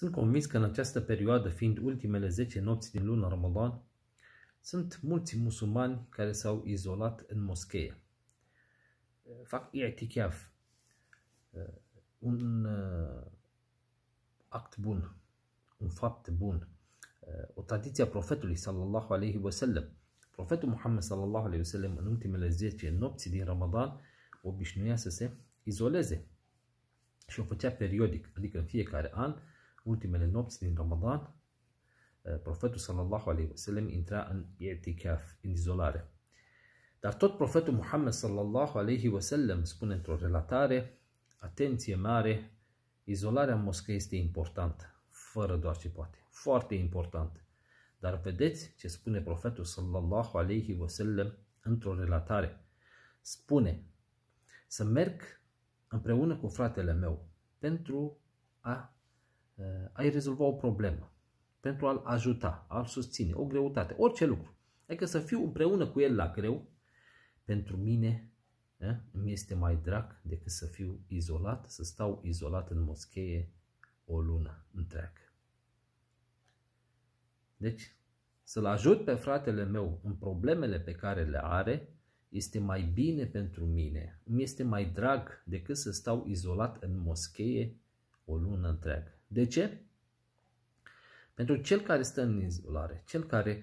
Sunt convins că în această perioadă, fiind ultimele 10 nopți din luna Ramadan, sunt mulți musulmani care s-au izolat în moschee. Fac i'tikaf, uh, un uh, act bun, un fapt bun, uh, o tradiție a profetului sallallahu alaihi wasallam. Profetul Muhammad sallallahu alaihi wasallam în ultimele 10 nopți din Ramadan obișnuia să se izoleze și o făcea periodic, adică în fiecare an ultimele nopți din Ramadan, eh, profetul sallallahu alaihi wasallam intra în i'tikaf, în izolare. Dar tot profetul Muhammad sallallahu alaihi wasallam spune într-o relatare, atenție mare, izolarea în moschee este importantă, fără doar ce poate, foarte important. Dar vedeți ce spune profetul sallallahu alaihi wasallam într-o relatare. Spune, să merg împreună cu fratele meu pentru a ai rezolva o problemă, pentru a-l ajuta, a-l susține, o greutate, orice lucru. Adică să fiu împreună cu el la greu, pentru mine e, da, este mai drag decât să fiu izolat, să stau izolat în moschee o lună întreagă. Deci, să-l ajut pe fratele meu în problemele pe care le are, este mai bine pentru mine, îmi este mai drag decât să stau izolat în moschee o lună întreagă. De ce? Pentru cel care stă în izolare, cel care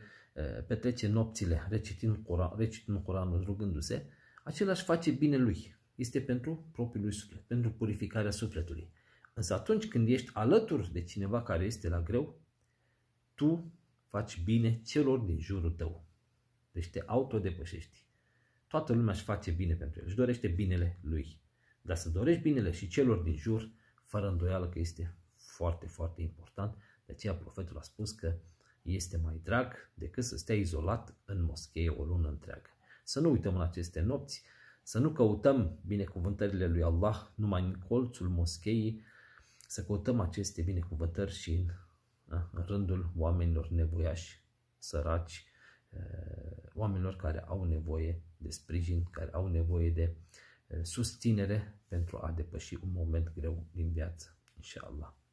petrece nopțile recitind, Coran, recitind Coranul, rugându-se, același face bine lui. Este pentru propriul lui suflet, pentru purificarea sufletului. Însă atunci când ești alături de cineva care este la greu, tu faci bine celor din jurul tău. Deci te autodepășești. Toată lumea își face bine pentru el, își dorește binele lui. Dar să dorești binele și celor din jur, fără îndoială că este foarte, foarte important de aceea profetul a spus că este mai drag decât să stea izolat în moschee o lună întreagă. Să nu uităm în aceste nopți, să nu căutăm binecuvântările lui Allah numai în colțul moscheii, să căutăm aceste binecuvântări și în, în rândul oamenilor nevoiași, săraci, oamenilor care au nevoie de sprijin, care au nevoie de susținere pentru a depăși un moment greu din viață, inshallah.